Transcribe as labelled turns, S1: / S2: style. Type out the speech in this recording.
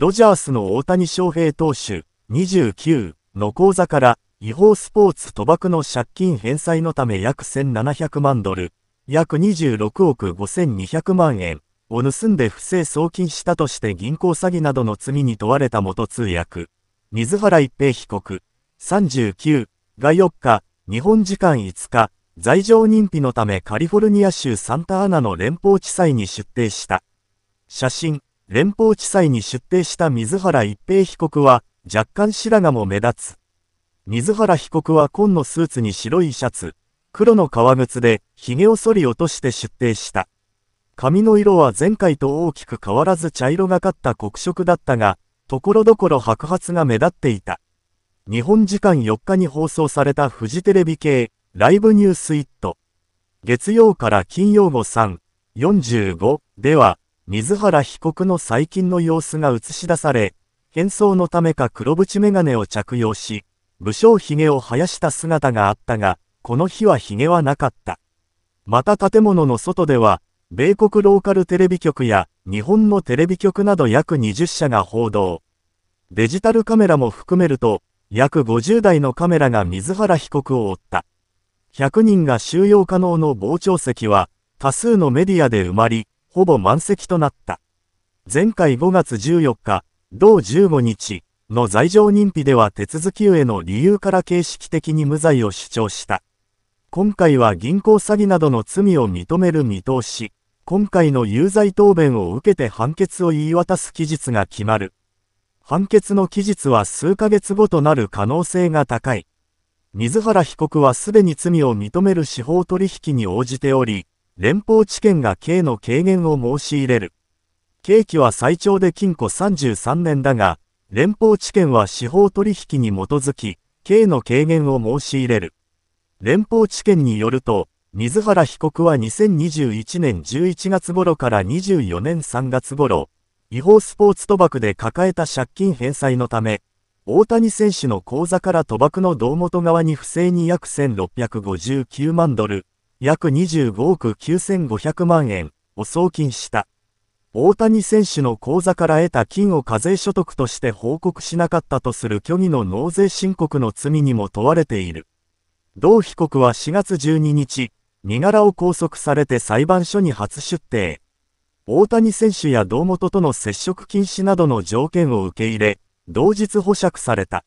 S1: ドジャースの大谷翔平投手29の口座から違法スポーツ賭博の借金返済のため約1700万ドル、約26億5200万円を盗んで不正送金したとして銀行詐欺などの罪に問われた元通訳、水原一平被告39が4日、日本時間5日、罪状認否のためカリフォルニア州サンタアナの連邦地裁に出廷した。写真連邦地裁に出廷した水原一平被告は、若干白髪も目立つ。水原被告は紺のスーツに白いシャツ、黒の革靴で、髭を剃り落として出廷した。髪の色は前回と大きく変わらず茶色がかった黒色だったが、ところどころ白髪が目立っていた。日本時間4日に放送されたフジテレビ系、ライブニュースイット。月曜から金曜後3、45では、水原被告の最近の様子が映し出され、変装のためか黒縁眼鏡を着用し、武将髭を生やした姿があったが、この日は髭はなかった。また建物の外では、米国ローカルテレビ局や日本のテレビ局など約20社が報道。デジタルカメラも含めると、約50台のカメラが水原被告を追った。100人が収容可能の傍聴席は、多数のメディアで埋まり、ほぼ満席となった。前回5月14日、同15日の罪状認否では手続き上の理由から形式的に無罪を主張した。今回は銀行詐欺などの罪を認める見通し、今回の有罪答弁を受けて判決を言い渡す期日が決まる。判決の期日は数ヶ月後となる可能性が高い。水原被告はすでに罪を認める司法取引に応じており、連邦地検が刑の軽減を申し入れる。刑期は最長で禁錮33年だが、連邦地検は司法取引に基づき、刑の軽減を申し入れる。連邦地検によると、水原被告は2021年11月頃から24年3月頃、違法スポーツ賭博で抱えた借金返済のため、大谷選手の口座から賭博の胴元側に不正に約1659万ドル、約25億9500万円を送金した。大谷選手の口座から得た金を課税所得として報告しなかったとする虚偽の納税申告の罪にも問われている。同被告は4月12日、身柄を拘束されて裁判所に初出廷。大谷選手や堂本との接触禁止などの条件を受け入れ、同日保釈された。